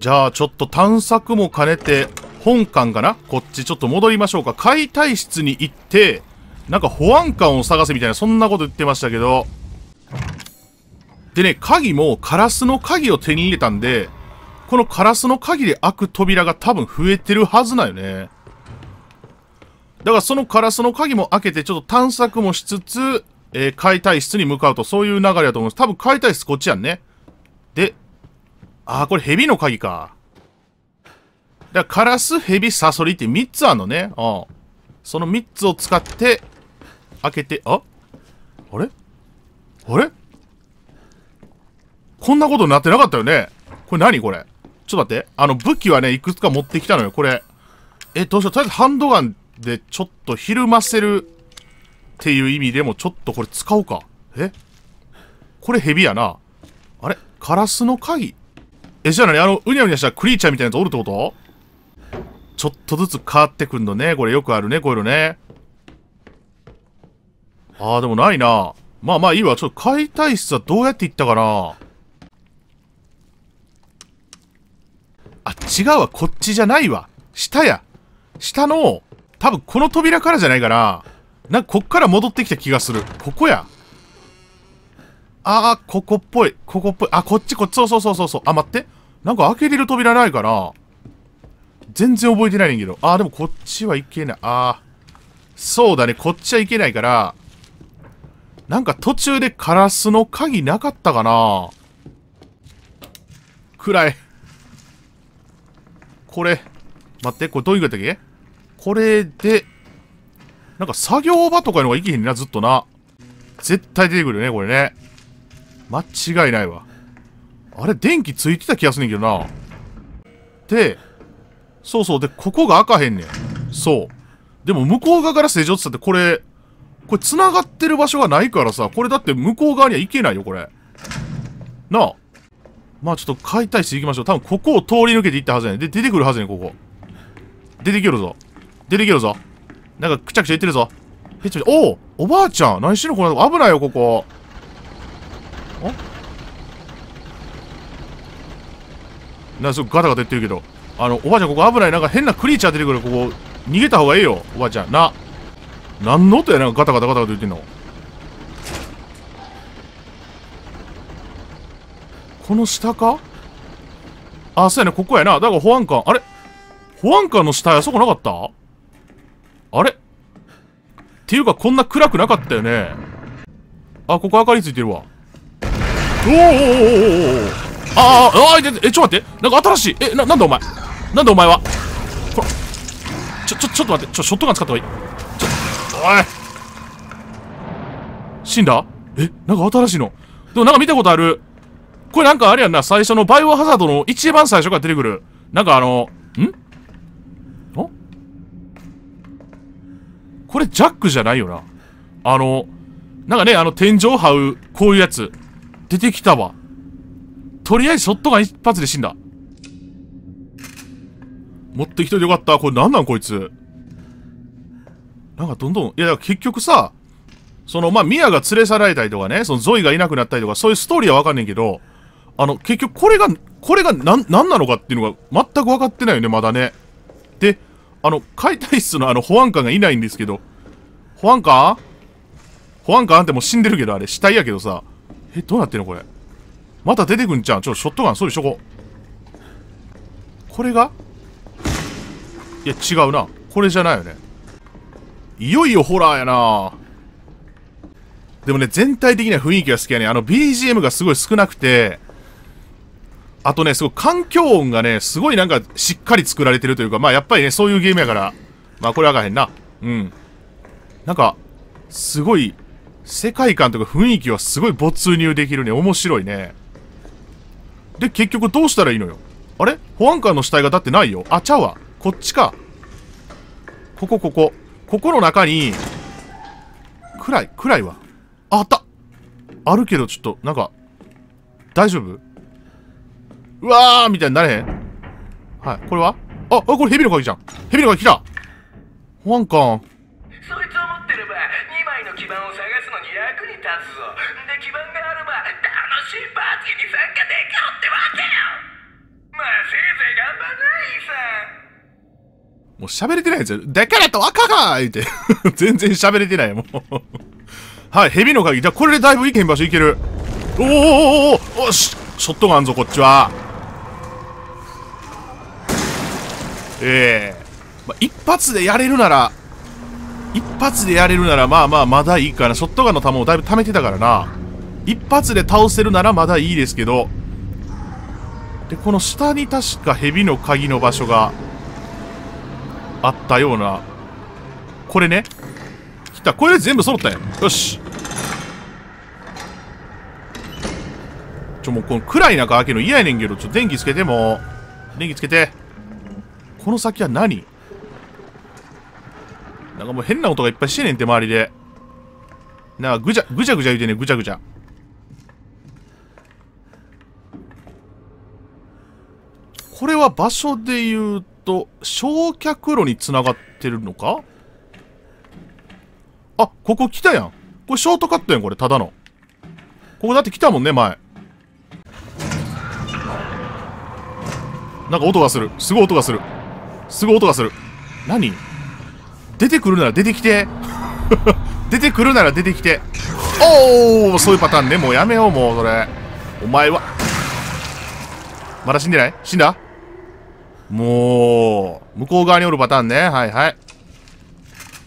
じゃあちょっと探索も兼ねて、本館かなこっちちょっと戻りましょうか。解体室に行って、なんか保安官を探せみたいな、そんなこと言ってましたけど。でね、鍵もカラスの鍵を手に入れたんで、このカラスの鍵で開く扉が多分増えてるはずなよね。だからそのカラスの鍵も開けてちょっと探索もしつつ、えー、解体室に向かうと、そういう流れだと思うんです。多分解体室こっちやんね。で、あ、これ蛇の鍵か。だかカラス、蛇、サソリって3つあるのね。うん。その3つを使って、開けて、ああれあれこんなことになってなかったよね。これ何これ。ちょっと待って。あの、武器はね、いくつか持ってきたのよ。これ。え、どうしよう。とりあえずハンドガンでちょっとひるませるっていう意味でもちょっとこれ使おうか。えこれ蛇やな。あれカラスの鍵え、じゃあ何あの、うにゃうにゃしたクリーチャーみたいなやつおるってことちょっとずつ変わってくんのね。これよくあるね、こういうのね。ああ、でもないな。まあまあいいわ。ちょっと解体室はどうやって行ったかな。あ、違うわ。こっちじゃないわ。下や。下の、多分この扉からじゃないかな。なんかこっから戻ってきた気がする。ここや。ああ、ここっぽい。ここっぽい。あ、こっちこっち。そうそうそうそうあ、待って。なんか開けれる扉ないから。全然覚えてないねんけど。ああ、でもこっちはいけない。ああ。そうだね。こっちはいけないから。なんか途中でカラスの鍵なかったかな暗い。これ。待って。これどういうことだっけこれで、なんか作業場とかのがいけへんな、ずっとな。絶対出てくるね、これね。間違いないわ。あれ、電気ついてた気がすんねんけどな。で、そうそう。で、ここが開かへんねん。そう。でも、向こう側から施錠って言ったって、これ、これ繋がってる場所がないからさ、これだって向こう側には行けないよ、これ。なあ。まあちょっと解体していきましょう。多分ここを通り抜けていったはずやねん。で、出てくるはずやねん、ここ。出てきるぞ。出てきるぞ。なんかくちゃくちゃ言ってるぞ。へちゃおおおばあちゃん何してんのこの危ないよ、ここ。なんすぐガタガタ言ってるけど。あの、おばあちゃん、ここ危ない。なんか変なクリーチャー出てくるここ、逃げた方がええよ、おばあちゃん。な。なんの音やな、ガタガタガタガタ言ってんの。この下かあ、そうやね、ここやな。だから保安官、あれ保安官の下、あそこなかったあれっていうか、こんな暗くなかったよね。あ、ここ明かりついてるわ。おおああああえちょっと待ってなんか新しいえななんだお前なんだお前はほらちょちょちょっと待ってちょショットガン使った方がいいちょおい死んだえなんか新しいのでもなんか見たことあるこれなんかあれやんな最初のバイオハザードの一番最初から出てくるなんかあのんあこれジャックじゃないよなあのなんかねあの天井を這うこういうやつ出てきたわ。とりあえずショットガン一発で死んだ。持ってきといてよかった。これなんなんこいつ。なんかどんどん、いや結局さ、その、まあ、ミアが連れ去られたりとかね、そのゾイがいなくなったりとか、そういうストーリーはわかんねんけど、あの、結局これが、これがなん、なんなのかっていうのが全く分かってないよね、まだね。で、あの、解体室のあの、保安官がいないんですけど、保安官保安官ってもう死んでるけど、あれ、死体やけどさ、え、どうなってんのこれ。また出てくんじゃん。ちょっとショットガン装備しとこう。これがいや、違うな。これじゃないよね。いよいよホラーやなでもね、全体的な雰囲気が好きやね。あの、BGM がすごい少なくて、あとね、すごい環境音がね、すごいなんかしっかり作られてるというか、まあやっぱりね、そういうゲームやから、まあこれあかへんな。うん。なんか、すごい世界観とか雰囲気はすごい没入できるね。面白いね。で、結局どうしたらいいのよ。あれ保安官の死体が立ってないよ。あ、ちゃうわ。こっちか。ここ、ここ。ここの中に、暗い、暗いわ。あったあるけど、ちょっと、なんか、大丈夫うわーみたいになれへんはい。これはあ、あ、これヘビの鍵じゃん。ヘビの鍵来た保安官。頑張いいさ。もう喋れてないですよ。だからと赤が言って。全然喋れてないもうはい、蛇の鍵。じゃあこれでだいぶいけん場所いける。おーおーおおし、ショットガンぞ、こっちは。ええー、まあ、一発でやれるなら、一発でやれるなら、まあまあ、まだいいかな。ショットガンの弾をだいぶ貯めてたからな。一発で倒せるならまだいいですけど、で、この下に確か蛇の鍵の場所があったような。これね。来た。これで全部揃ったよ。よし。ちょ、もうこの暗い中開けるの嫌やねんけど、ちょ、っと電気つけても。電気つけて。この先は何なんかもう変な音がいっぱいしてねんって、周りで。なんかぐちゃ、ぐちゃぐちゃ言うてね、ぐちゃぐちゃ。これは場所で言うと、焼却炉につながってるのかあ、ここ来たやん。これショートカットやん、これ、ただの。ここだって来たもんね、前。なんか音がする。すごい音がする。すごい音がする。何出てくるなら出てきて。出てくるなら出てきて。おおそういうパターンね。もうやめよう、もう、それ。お前は。まだ死んでない死んだもう、向こう側におるパターンね。はいはい。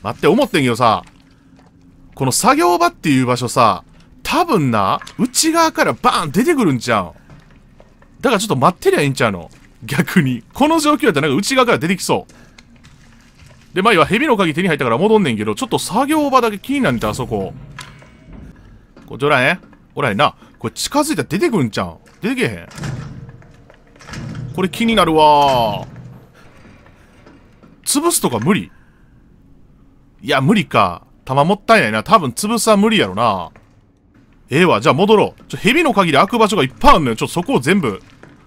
待って、思ってんけどさ、この作業場っていう場所さ、多分な、内側からバーン出てくるんちゃうだからちょっと待ってりゃいいんちゃうの逆に。この状況やったらなんか内側から出てきそう。で、前は蛇の鍵手に入ったから戻んねんけど、ちょっと作業場だけ気になんて、あそこ。こっちおらへんおらへんな。これ近づいたら出てくるんちゃう出てけへん。これ気になるわ潰すとか無理いや、無理か。弾もったいないな。多分潰すは無理やろな。ええー、わ。じゃあ戻ろう。ちょ、蛇の限り開く場所がいっぱいあるのよ。ちょっとそこを全部。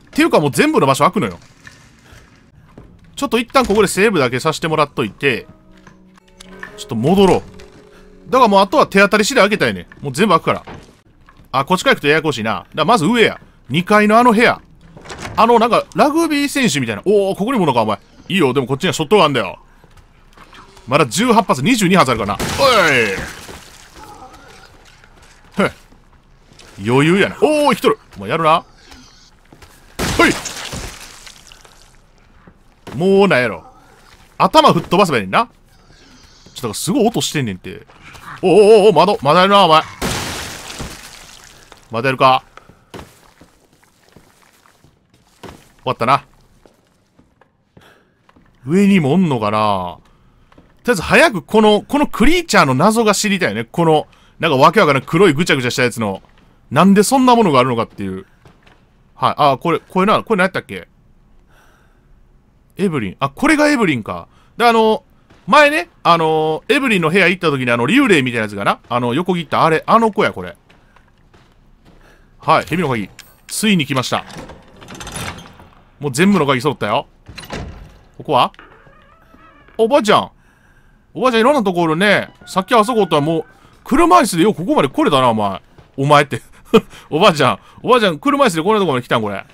っていうかもう全部の場所開くのよ。ちょっと一旦ここでセーブだけさせてもらっといて、ちょっと戻ろう。だからもうあとは手当たり次第開けたいね。もう全部開くから。あ、こっちから行くとややこしいな。だからまず上や。2階のあの部屋。あの、なんか、ラグビー選手みたいな。おお、ここにものか、お前。いいよ、でもこっちにはショットガンだよ。まだ18発、22発あるからな。おいん。余裕やな。おお、生きとる。お前やるな。ほいもうなんやろ。頭吹っ飛ばせばいいな。ちょっとすごい音してんねんって。おおおお、窓、まだやるな、お前。まだやるか。終わったな。上にもおんのかなとりあえず早くこの、このクリーチャーの謎が知りたいね。この、なんかわけわからん黒いぐちゃぐちゃしたやつの、なんでそんなものがあるのかっていう。はい。あ、これ、これな、これ何やったっけエブリン。あ、これがエブリンか。で、あの、前ね、あの、エブリンの部屋行った時にあの、幽霊みたいなやつがな、あの、横切ったあれ、あの子や、これ。はい、蛇の鍵。ついに来ました。もう全部の鍵揃ったよ。ここはおばあちゃん。おばあちゃんいろんなところね。さっきあそことはもう、車椅子でよくここまで来れたな、お前。お前って おばあちゃん。おばあちゃん、車椅子でこんなとこまで来たん、これ。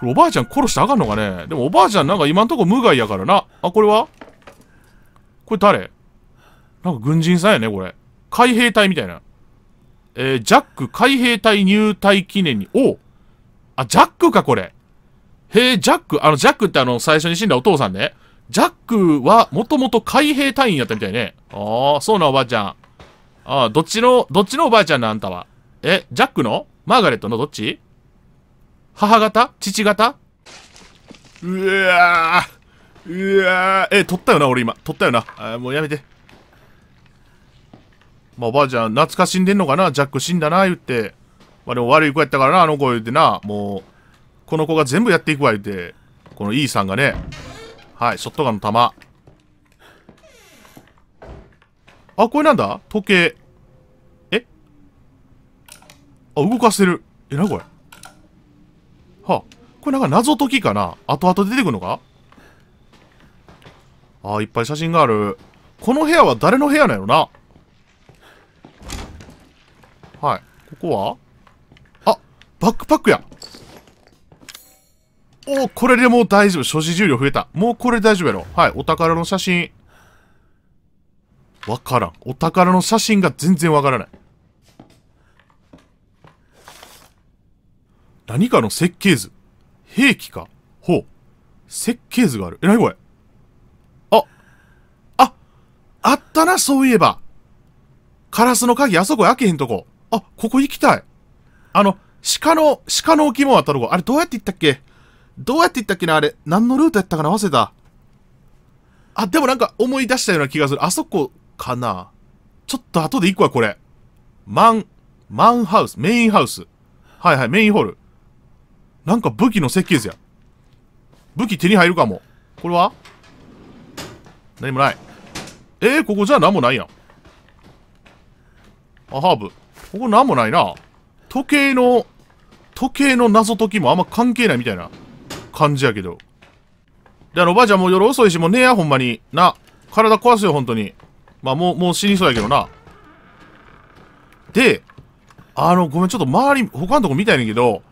これおばあちゃん殺してあかんのかねでもおばあちゃんなんか今んとこ無害やからな。あ、これはこれ誰なんか軍人さんやね、これ。海兵隊みたいな。えー、ジャック海兵隊入隊記念に、おあ、ジャックか、これ。へえ、ジャック、あの、ジャックってあの、最初に死んだお父さんね。ジャックは、もともと海兵隊員やったみたいね。ああ、そうな、おばあちゃん。ああ、どっちの、どっちのおばあちゃんな、あんたは。え、ジャックのマーガレットのどっち母方父方うわーうわーえ、取ったよな、俺今。取ったよな。あもうやめて。まあ、おばあちゃん、懐かしんでんのかなジャック死んだな、言って。まあ、でも悪い子やったからな、あの子言ってな。もう、この子が全部やっていくわ、言で、て。この E さんがね。はい、ショットガンの弾。あ、これなんだ時計。えあ、動かせる。え、なにこれはあ、これなんか謎解きかな後々出てくるのかあ、いっぱい写真がある。この部屋は誰の部屋なのなはい。ここはあ、バックパックや。おこれでもう大丈夫。所持重量増えた。もうこれ大丈夫やろ。はい、お宝の写真。わからん。お宝の写真が全然わからない。何かの設計図。兵器か。ほう。設計図がある。え、なにこれあ、あ、あったな、そういえば。カラスの鍵、あそこ開けへんとこ。あ、ここ行きたい。あの、鹿の、鹿の置物あったとこ。あれどうやって行ったっけどうやって行ったっけなあれ。何のルートやったかな忘れた。あ、でもなんか思い出したような気がする。あそこかなちょっと後で行くわ、これ。マン、マンハウス、メインハウス。はいはい、メインホール。なんか武器の設計図や。武器手に入るかも。これは何もない。えー、ここじゃあ何もないやん。あ、ハーブ。ここ何もないな。時計の、時計の謎解きもあんま関係ないみたいな。感じやけど。で、あの、おばあちゃんもう夜遅いし、もうねえや、ほんまに。な。体壊すよ、本当に。まあ、もう、もう死にそうやけどな。で、あの、ごめん、ちょっと周り、他のとこ見たいねんけど、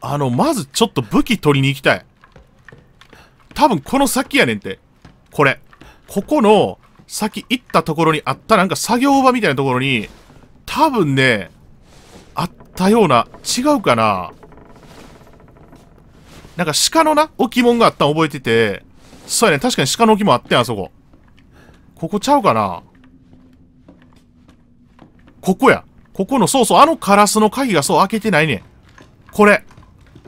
あの、まずちょっと武器取りに行きたい。多分この先やねんって。これ。ここの先行ったところにあったなんか作業場みたいなところに、多分ね、あったような、違うかななんか鹿のな、置物があったん覚えてて、そうやね、確かに鹿の置物あったやん、あそこ。ここちゃうかなここや。ここの、そうそう、あのカラスの鍵がそう開けてないねこれ。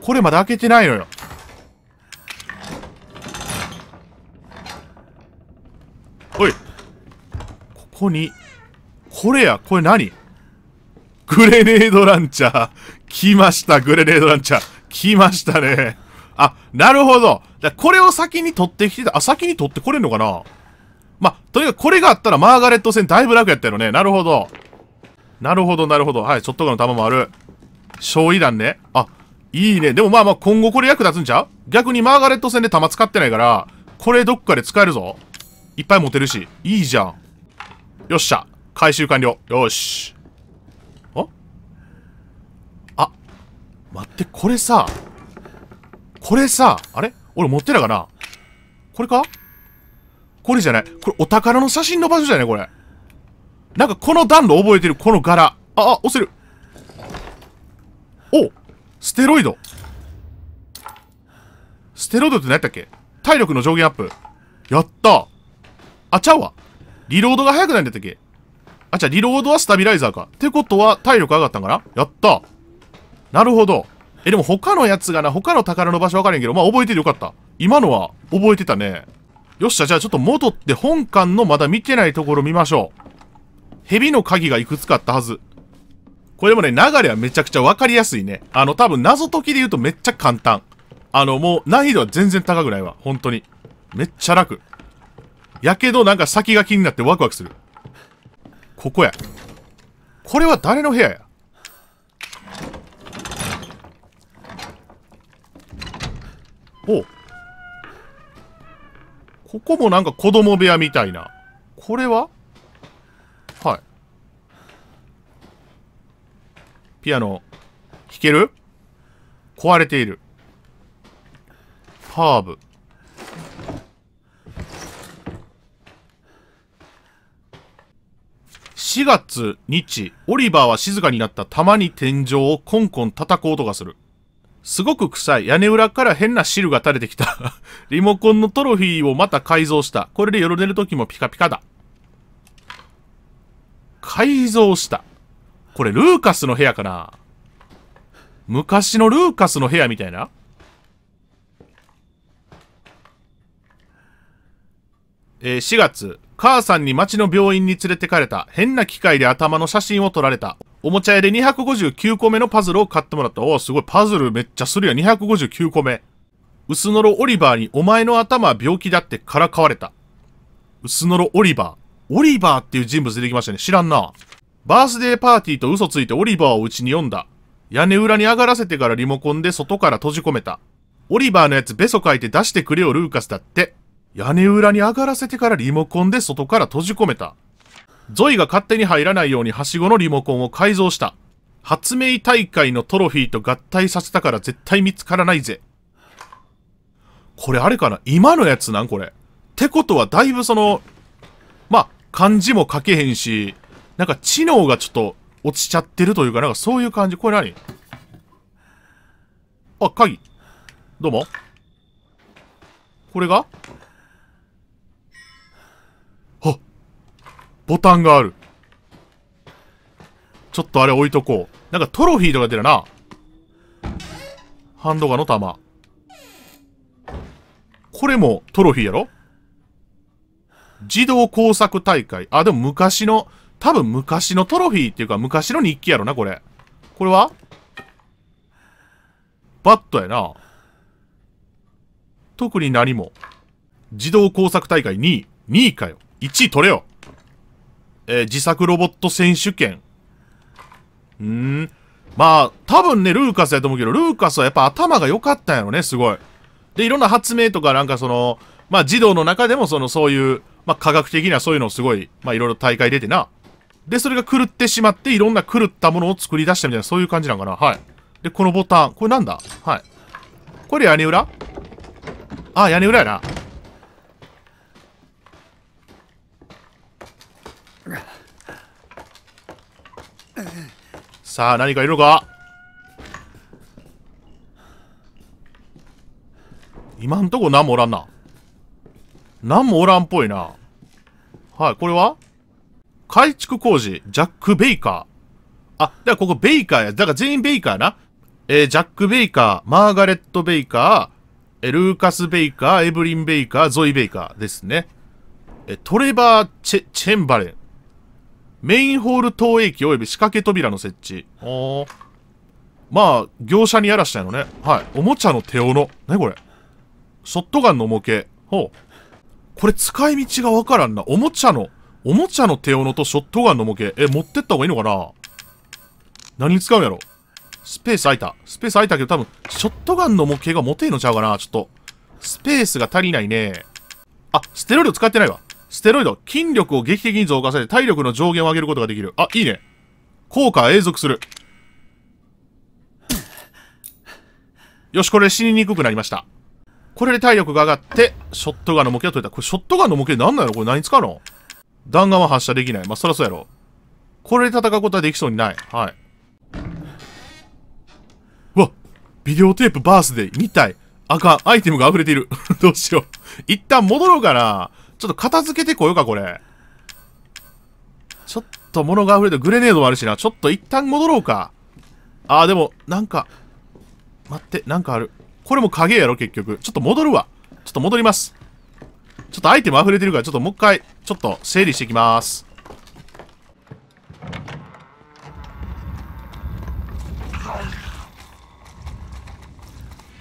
これまで開けてないのよ。おい。ここに、これや、これ何グレネードランチャー。来ました、グレネードランチャー。来ましたね。あ、なるほど。じゃこれを先に取ってきてた。あ、先に取ってこれんのかなまとにかくこれがあったらマーガレット戦だいぶ楽やったよね。なるほど。なるほど、なるほど。はい、ショットガンの弾もある。焼夷弾ね。あ、いいね。でもまあまあ今後これ役立つんちゃう逆にマーガレット戦で弾使ってないから、これどっかで使えるぞ。いっぱい持てるし。いいじゃん。よっしゃ。回収完了。よし。ああ、待って、これさ、これさ、あれ俺持ってたかなこれかこれじゃない。これお宝の写真の場所じゃないこれ。なんかこの暖炉覚えてる。この柄。あ、あ、押せる。おステロイド。ステロイドって何やったっけ体力の上限アップ。やったあ、ちゃうわ。リロードが速くないんだったっけあ、じゃあリロードはスタビライザーか。ってことは体力上がったんかなやったなるほど。え、でも他のやつがな、他の宝の場所わからんけど、まあ覚えててよかった。今のは覚えてたね。よっしゃ、じゃあちょっと戻って本館のまだ見てないところ見ましょう。蛇の鍵がいくつかあったはず。これもね、流れはめちゃくちゃ分かりやすいね。あの、多分謎解きで言うとめっちゃ簡単。あの、もう難易度は全然高くないわ。本当に。めっちゃ楽。やけどなんか先が気になってワクワクする。ここや。これは誰の部屋やおここもなんか子供部屋みたいな。これははい。ピアノ、弾ける壊れている。ハーブ。4月日、オリバーは静かになったたまに天井をコンコン叩く音がする。すごく臭い。屋根裏から変な汁が垂れてきた リモコンのトロフィーをまた改造した。これで夜寝る時もピカピカだ。改造した。これ、ルーカスの部屋かな昔のルーカスの部屋みたいなえー、4月、母さんに町の病院に連れてかれた。変な機械で頭の写真を撮られた。おもちゃ屋で259個目のパズルを買ってもらった。おお、すごい。パズルめっちゃするやん。259個目。薄のろオリバーにお前の頭は病気だってからかわれた。薄のろオリバー。オリバーっていう人物出てきましたね。知らんな。バースデーパーティーと嘘ついてオリバーをうちに呼んだ。屋根裏に上がらせてからリモコンで外から閉じ込めた。オリバーのやつベソ書いて出してくれよルーカスだって。屋根裏に上がらせてからリモコンで外から閉じ込めた。ゾイが勝手に入らないようにはしごのリモコンを改造した。発明大会のトロフィーと合体させたから絶対見つからないぜ。これあれかな今のやつなんこれ。ってことはだいぶその、まあ、漢字も書けへんし、なんか知能がちょっと落ちちゃってるというか、なんかそういう感じ。これ何あ、鍵。どうも。これがボタンがある。ちょっとあれ置いとこう。なんかトロフィーとか出るな。ハンドガンの弾。これもトロフィーやろ自動工作大会。あ、でも昔の、多分昔のトロフィーっていうか昔の日記やろな、これ。これはバットやな。特に何も。自動工作大会2位。2位かよ。1位取れよ。えー、自作ロボット選手権。んん。まあ、多分ね、ルーカスやと思うけど、ルーカスはやっぱ頭が良かったんやろね、すごい。で、いろんな発明とか、なんかその、まあ、児童の中でも、その、そういう、まあ、科学的にはそういうのをすごい、まあ、いろいろ大会出てな。で、それが狂ってしまって、いろんな狂ったものを作り出したみたいな、そういう感じなんかな。はい。で、このボタン。これなんだはい。これ屋根裏あ、屋根裏やな。さあ、何かいるのか今んとこ何もおらんな。何もおらんっぽいな。はい、これは改築工事、ジャック・ベイカー。あ、ではここベイカーや。だから全員ベイカーな。えー、ジャック・ベイカー、マーガレット・ベイカー、えルーカス・ベイカー、エブリン・ベイカー、ゾイ・ベイカーですね。え、トレバー・チェ、チェンバレン。メインホール投影機及び仕掛け扉の設置。おまあ、業者にやらしたいのね。はい。おもちゃの手斧。何これショットガンの模型。ほう。これ使い道がわからんな。おもちゃの、おもちゃの手斧とショットガンの模型。え、持ってった方がいいのかな何に使うんやろスペース空いた。スペース空いたけど多分、ショットガンの模型が持てんのちゃうかなちょっと。スペースが足りないね。あ、ステロイド使ってないわ。ステロイド。筋力を劇的に増加させ、体力の上限を上げることができる。あ、いいね。効果永続する。よし、これで死ににくくなりました。これで体力が上がって、ショットガンの模型を取れた。これショットガンの模型何なのこれ何使うの弾丸は発射できない。まあ、そらそうやろ。これで戦うことはできそうにない。はい。うわビデオテープバースデー2体。あかん。アイテムが溢れている。どうしよう。一旦戻ろうかな。ちょっと片付けてこようか、これ。ちょっと物が溢れて、グレネードもあるしな。ちょっと一旦戻ろうか。ああ、でも、なんか、待って、なんかある。これも影やろ、結局。ちょっと戻るわ。ちょっと戻ります。ちょっとアイテム溢れてるから、ちょっともう一回、ちょっと整理していきます。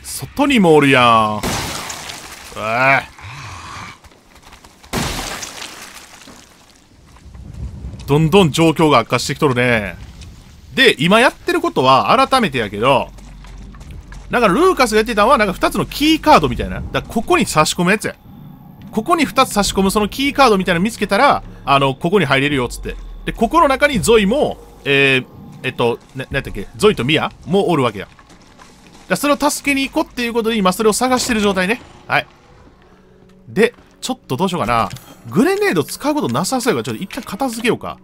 外にもおるやん。うぅ。どんどん状況が悪化してきとるね。で、今やってることは改めてやけど、なんかルーカスがやってたのはなんか2つのキーカードみたいな。だここに差し込むやつや。ここに2つ差し込むそのキーカードみたいなの見つけたら、あの、ここに入れるよっつって。で、ここの中にゾイも、えー、えっと、な、なんだっけ、ゾイとミアもおるわけや。だそれを助けに行こうっていうことで今それを探してる状態ね。はい。で、ちょっとどうしようかな。グレネード使うことなさそうやから、ちょっと一旦片付けようか。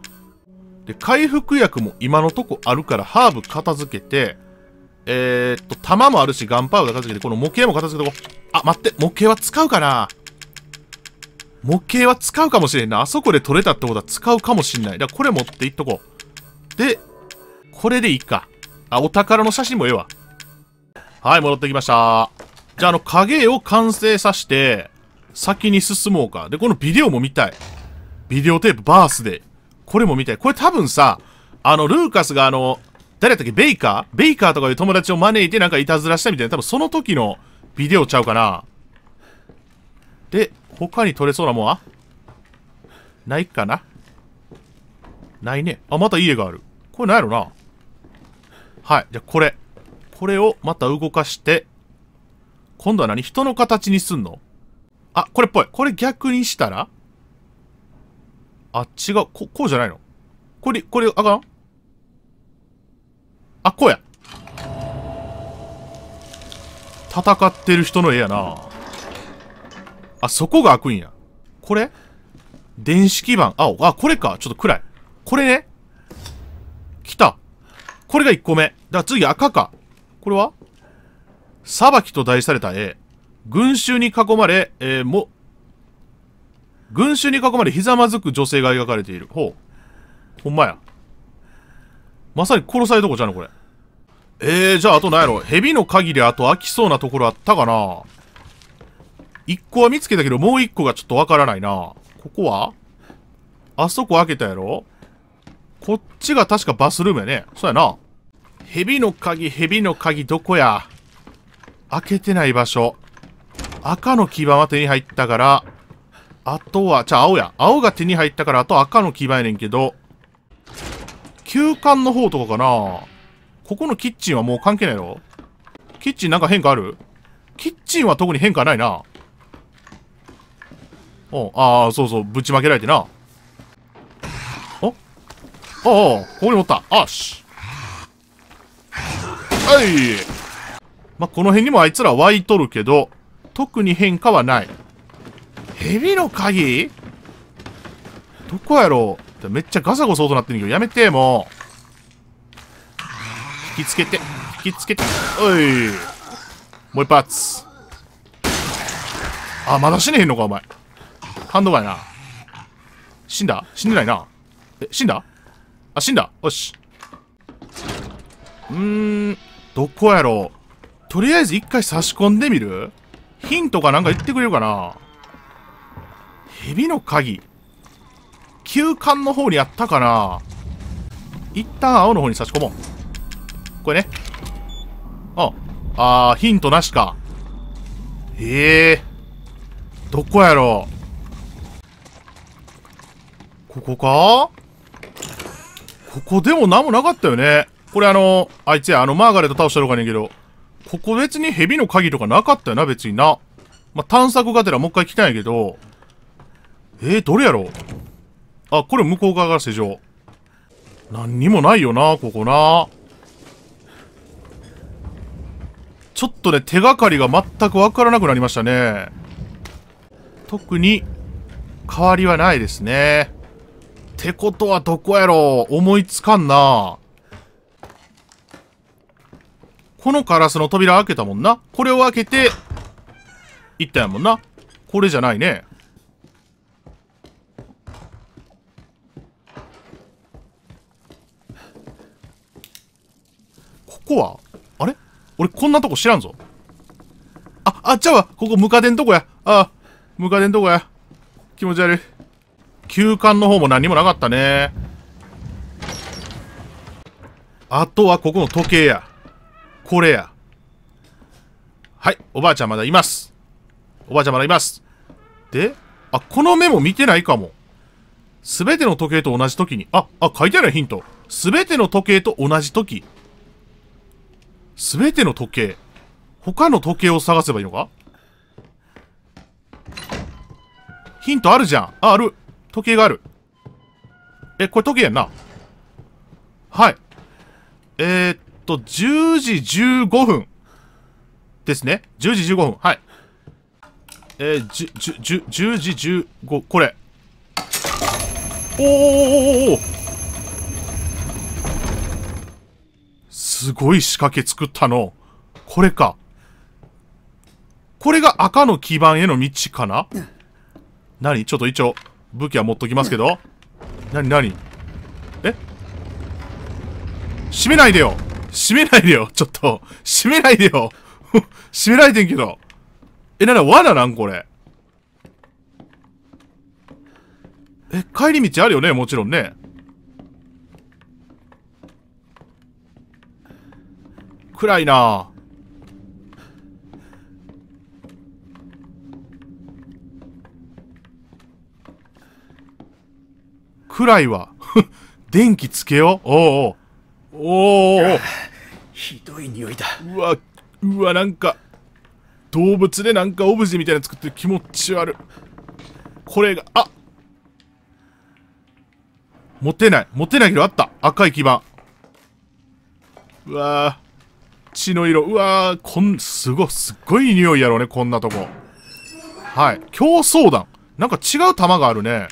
で、回復薬も今のとこあるから、ハーブ片付けて、えー、っと、弾もあるし、ガンパウダー片付けて、この模型も片付けてこう。あ、待って、模型は使うかな模型は使うかもしれんな。あそこで取れたってことは使うかもしんない。だからこれ持っていっとこう。で、これでいいか。あ、お宝の写真もええわ。はい、戻ってきました。じゃあ、あの、影絵を完成させて、先に進もうか。で、このビデオも見たい。ビデオテープ、バースデー。これも見たい。これ多分さ、あの、ルーカスがあの、誰だったっけベイカーベイカーとかいう友達を招いてなんかいたずらしたみたいな、多分その時のビデオちゃうかな。で、他に撮れそうなもんはないかなないね。あ、また家がある。これなんやろな。はい。じゃこれ。これをまた動かして、今度は何人の形にすんのあ、これっぽい。これ逆にしたらあ、違う。こ、こうじゃないのこれ、これ、あかんあ、こうや。戦ってる人の絵やな。あ、そこが開くんや。これ電子基板。青。あ、これか。ちょっと暗い。これね。来た。これが1個目。だから次赤か。これは裁きと題された絵。群衆に囲まれ、えー、も、群衆に囲まれひざまずく女性が描かれている。ほう。ほんまや。まさに殺されとこじゃんこれ。えー、じゃああと何やろ。蛇の限りあと飽きそうなところあったかな一個は見つけたけど、もう一個がちょっとわからないな。ここはあそこ開けたやろこっちが確かバスルームやね。そうやな。蛇の鍵、蛇の鍵どこや開けてない場所。赤の基盤は手に入ったから、あとは、じゃあ青や。青が手に入ったから、あと赤の基盤やねんけど、休館の方とかかなここのキッチンはもう関係ないのキッチンなんか変化あるキッチンは特に変化ないな。おああ、そうそう、ぶちまけられてな。おああ、ここにおった。あし。はい。まあ、この辺にもあいつら湧いとるけど、特に変化はない。蛇の鍵どこやろうめっちゃガサゴソ音なってんけど、やめて、もう。引きつけて、引きつけて、おい。もう一発。あ、まだ死ねへんのか、お前。ハ感動がやな。死んだ死んでないな。え、死んだあ、死んだよし。うーん、どこやろうとりあえず一回差し込んでみるヒントかなんか言ってくれるかな蛇の鍵。旧館の方にあったかな一旦青の方に差し込もう。これね。あ、あー、ヒントなしか。ええー。どこやろここかここでも何もなかったよね。これあの、あいつや、あの、マーガレット倒したろかねんけど、ここ別に蛇の鍵とかなかったよな、別にな。まあ、探索がてらもう一回来たんやけど。えー、どれやろあ、これ向こう側が施錠。何にもないよな、ここな。ちょっとね、手がかりが全くわからなくなりましたね。特に、変わりはないですね。ってことはどこやろ思いつかんな。このカラスの扉開けたもんな。これを開けて、いったやもんな。これじゃないね。ここはあれ俺こんなとこ知らんぞ。あ、あっちゃうわ。ここムカデんとこや。ああ、ムカデんとこや。気持ち悪い。休館の方も何もなかったね。あとはここの時計や。これや。はい、おばあちゃんまだいます。おばあちゃんまだいます。で、あ、このメモ見てないかも。すべての時計と同じ時に。あ、あ、書いてあるヒント。すべての時計と同じ時。すべての時計。他の時計を探せばいいのかヒントあるじゃん。あ、ある。時計がある。え、これ時計やんな。はい。えー、っと、10時15分ですね。10時15分。はい。えー、じ、じ、じ、10時15、これ。おーおーおすごい仕掛け作ったの。これか。これが赤の基盤への道かな何ちょっと一応、武器は持っときますけど。何何え閉めないでよ閉めないでよ、ちょっと。閉めないでよ。閉められてんけど。え、なに、罠なんこれ。え、帰り道あるよね、もちろんね。暗いな暗いわ。電気つけよう。おうおう。おおひどい匂いだうわうわなんか動物でなんかオブジェみたいな作ってる気持ち悪これがあ持てない持てないけどあった赤い基板うわ血の色うわこんすごすっごい匂いやろうねこんなとこはい競争弾なんか違う弾があるね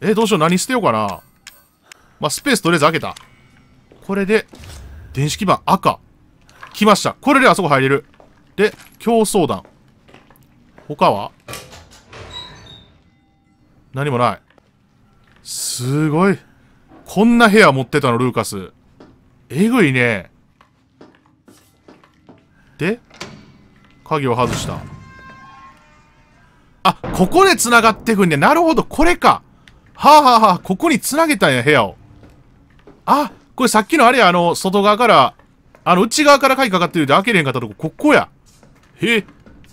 えどうしよう何捨てようかなまあ、スペースとりあえず開けたこれで、電子基板赤。来ました。これであそこ入れる。で、競争団。他は何もない。すごい。こんな部屋持ってたの、ルーカス。えぐいね。で、鍵を外した。あ、ここで繋がってくんね。なるほど、これか。はあ、はあはあ、ここに繋げたんや、部屋を。あ、これさっきのあれや、あの、外側から、あの、内側から鍵かかってるで開けれへんかったとこ、ここや。へえ。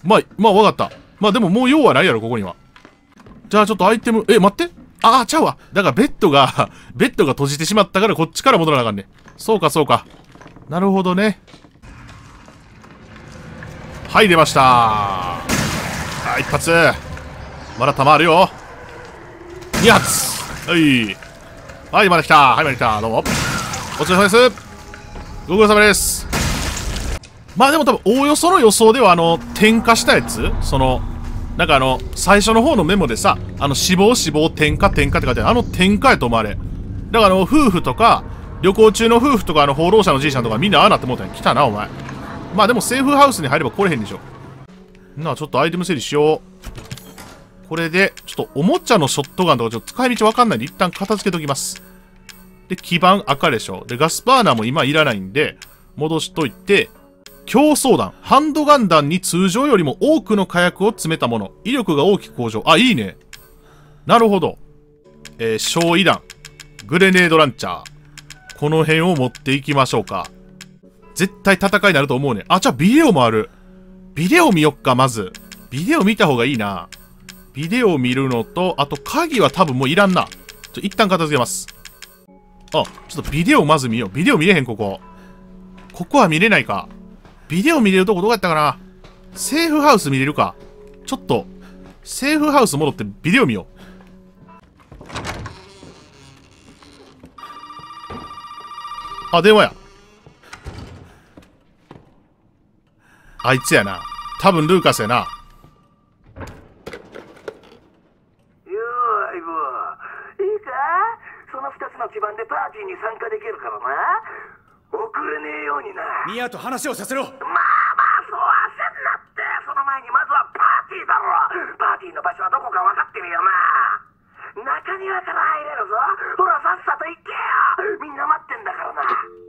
まあ、まあ、わかった。まあ、でももう用はないやろ、ここには。じゃあ、ちょっとアイテム、え、待って。ああ、ちゃうわ。だから、ベッドが ベッドが閉じてしまったから、こっちから戻らなあかんね。そうか、そうか。なるほどね。はい、出ました。あ、一発。まだ弾あるよ。二発。はい。はい、まだ来た。はい、まだ来た。どうも。お疲れ様ですご苦労様ですまあでも多分おおよその予想ではあの点火したやつそのなんかあの最初の方のメモでさあの死亡死亡点火点火って書いてあるあの点火やと思われだからあの夫婦とか旅行中の夫婦とかあの放浪者のじいちゃんとかみんなああなって思ったん来たなお前まあでもセーフハウスに入れば来れへんでしょなあちょっとアイテム整理しようこれでちょっとおもちゃのショットガンとかちょっと使い道わかんないんで一旦片付けときますで、基盤赤でしょ。で、ガスバーナーも今いらないんで、戻しといて、競争弾。ハンドガン弾に通常よりも多くの火薬を詰めたもの。威力が大きく向上。あ、いいね。なるほど。えー、焼夷弾。グレネードランチャー。この辺を持っていきましょうか。絶対戦いになると思うね。あ、じゃあビデオもある。ビデオ見よっか、まず。ビデオ見た方がいいな。ビデオ見るのと、あと鍵は多分もういらんな。ちょ、一旦片付けます。あ、ちょっとビデオまず見よう。ビデオ見れへん、ここ。ここは見れないか。ビデオ見れるとこどこやったかなセーフハウス見れるか。ちょっと、セーフハウス戻ってビデオ見よう。あ、電話や。あいつやな。多分ルーカスやな。の基盤でパーティーに参加できるからな遅れねえようになミアと話をさせろまあまあそう焦んなってその前にまずはパーティーだろパーティーの場所はどこか分かってるよな中庭から入れるぞほらさっさと行けよみんな待ってんだからな